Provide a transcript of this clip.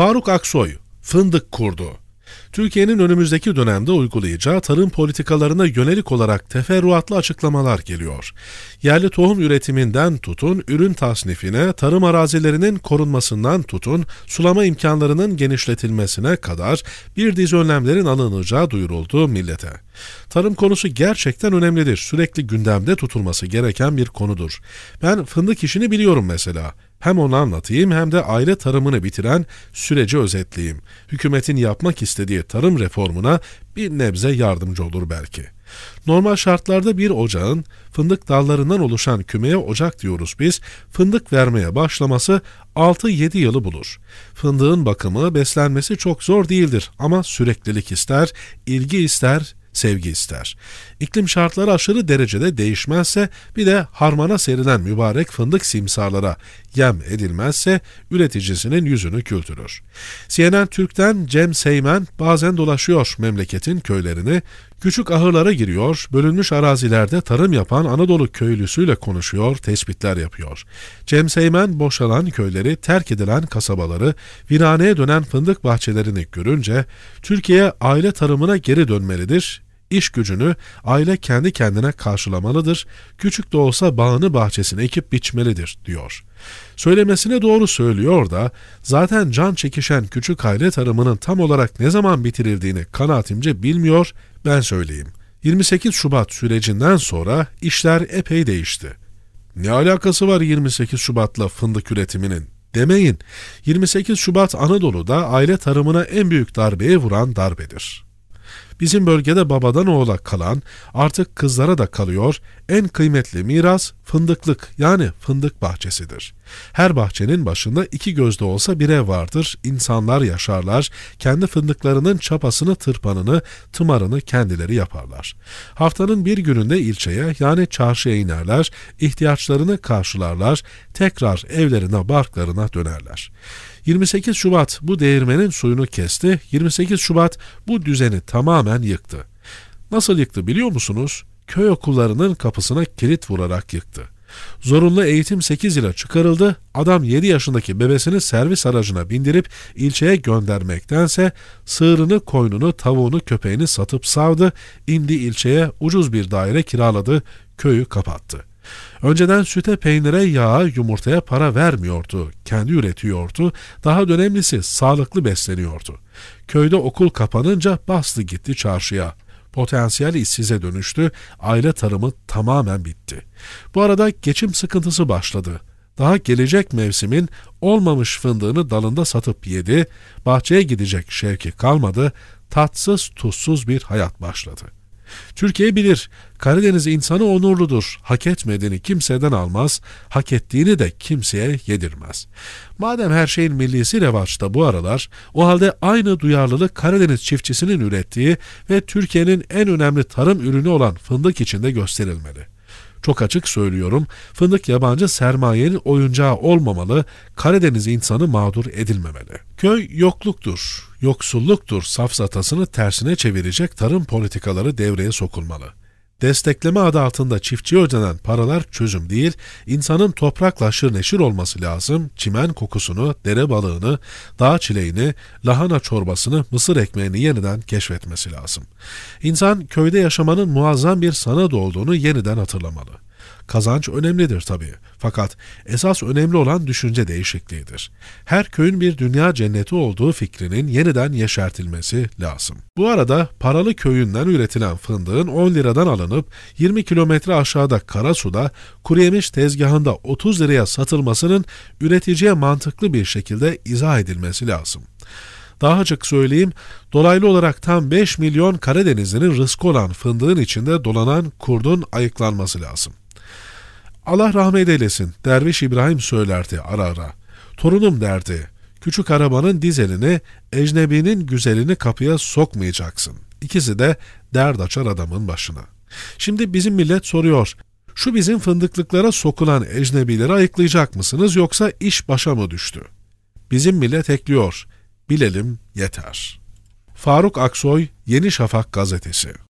Faruk Aksoy, fındık kurdu. Türkiye'nin önümüzdeki dönemde uygulayacağı tarım politikalarına yönelik olarak teferruatlı açıklamalar geliyor. Yerli tohum üretiminden tutun, ürün tasnifine, tarım arazilerinin korunmasından tutun, sulama imkanlarının genişletilmesine kadar bir dizi önlemlerin alınacağı duyuruldu millete. Tarım konusu gerçekten önemlidir. Sürekli gündemde tutulması gereken bir konudur. Ben fındık işini biliyorum mesela. Hem onu anlatayım hem de aile tarımını bitiren süreci özetleyeyim. Hükümetin yapmak istediği tarım reformuna bir nebze yardımcı olur belki. Normal şartlarda bir ocağın fındık dallarından oluşan kümeye ocak diyoruz biz, fındık vermeye başlaması 6-7 yılı bulur. Fındığın bakımı, beslenmesi çok zor değildir ama süreklilik ister, ilgi ister, sevgi ister. İklim şartları aşırı derecede değişmezse bir de harmana serilen mübarek fındık simsarlara yem edilmezse üreticisinin yüzünü kültürür. CNN Türk'ten Cem Seymen bazen dolaşıyor memleketin köylerini, küçük ahırlara giriyor, bölünmüş arazilerde tarım yapan Anadolu köylüsüyle konuşuyor, tespitler yapıyor. Cem Seymen boşalan köyleri, terk edilen kasabaları, viraneye dönen fındık bahçelerini görünce Türkiye aile tarımına geri dönmelidir, iş gücünü aile kendi kendine karşılamalıdır, küçük de olsa bağını bahçesine ekip biçmelidir, diyor. Söylemesine doğru söylüyor da, zaten can çekişen küçük aile tarımının tam olarak ne zaman bitirildiğini kanaatimce bilmiyor, ben söyleyeyim. 28 Şubat sürecinden sonra işler epey değişti. Ne alakası var 28 Şubat'la fındık üretiminin? Demeyin. 28 Şubat Anadolu'da aile tarımına en büyük darbeye vuran darbedir. Bizim bölgede babadan oğula kalan, artık kızlara da kalıyor, en kıymetli miras fındıklık yani fındık bahçesidir. Her bahçenin başında iki gözde olsa bir ev vardır, İnsanlar yaşarlar, kendi fındıklarının çapasını, tırpanını, tımarını kendileri yaparlar. Haftanın bir gününde ilçeye yani çarşıya inerler, ihtiyaçlarını karşılarlar, tekrar evlerine barklarına dönerler. 28 Şubat bu değirmenin suyunu kesti. 28 Şubat bu düzeni tamamen yıktı. Nasıl yıktı biliyor musunuz? Köy okullarının kapısına kilit vurarak yıktı. Zorunlu eğitim 8 yıla çıkarıldı. Adam 7 yaşındaki bebesini servis aracına bindirip ilçeye göndermektense sığırını, koynunu, tavuğunu, köpeğini satıp savdı. indi ilçeye ucuz bir daire kiraladı, köyü kapattı. Önceden süte, peynire, yağa, yumurtaya para vermiyordu. Kendi üretiyordu. Daha da önemlisi sağlıklı besleniyordu. Köyde okul kapanınca bastı gitti çarşıya. Potansiyel işsize dönüştü. Aile tarımı tamamen bitti. Bu arada geçim sıkıntısı başladı. Daha gelecek mevsimin olmamış fındığını dalında satıp yedi. Bahçeye gidecek şevki kalmadı. Tatsız tuzsuz bir hayat başladı.'' Türkiye bilir. Karadeniz insanı onurludur. Hak etmediğini kimseden almaz, hak ettiğini de kimseye yedirmez. Madem her şeyin millisi revaçta bu aralar, o halde aynı duyarlılık Karadeniz çiftçisinin ürettiği ve Türkiye'nin en önemli tarım ürünü olan fındık içinde gösterilmeli. Çok açık söylüyorum, fındık yabancı sermayenin oyuncağı olmamalı, Karadeniz insanı mağdur edilmemeli. Köy yokluktur, yoksulluktur safsatasını tersine çevirecek tarım politikaları devreye sokulmalı. Destekleme adı altında çiftçiye ödenen paralar çözüm değil, insanın toprakla haşır neşir olması lazım, çimen kokusunu, dere balığını, dağ çileğini, lahana çorbasını, mısır ekmeğini yeniden keşfetmesi lazım. İnsan köyde yaşamanın muazzam bir sanat olduğunu yeniden hatırlamalı.'' Kazanç önemlidir tabii. Fakat esas önemli olan düşünce değişikliğidir. Her köyün bir dünya cenneti olduğu fikrinin yeniden yeşertilmesi lazım. Bu arada paralı köyünden üretilen fındığın 10 liradan alınıp 20 kilometre aşağıda Karasu'da kuruyemiş tezgahında 30 liraya satılmasının üreticiye mantıklı bir şekilde izah edilmesi lazım. Daha açık söyleyeyim, dolaylı olarak tam 5 milyon Karadenizli'nin rızkı olan fındığın içinde dolanan kurdun ayıklanması lazım. Allah rahmet eylesin derviş İbrahim söylerdi ara ara. Torunum derdi. Küçük arabanın dizelini, ecnebinin güzelini kapıya sokmayacaksın. İkisi de dert açar adamın başına. Şimdi bizim millet soruyor. Şu bizim fındıklıklara sokulan ecnebileri ayıklayacak mısınız yoksa iş başa mı düştü? Bizim millet ekliyor. Bilelim yeter. Faruk Aksoy, Yeni Şafak Gazetesi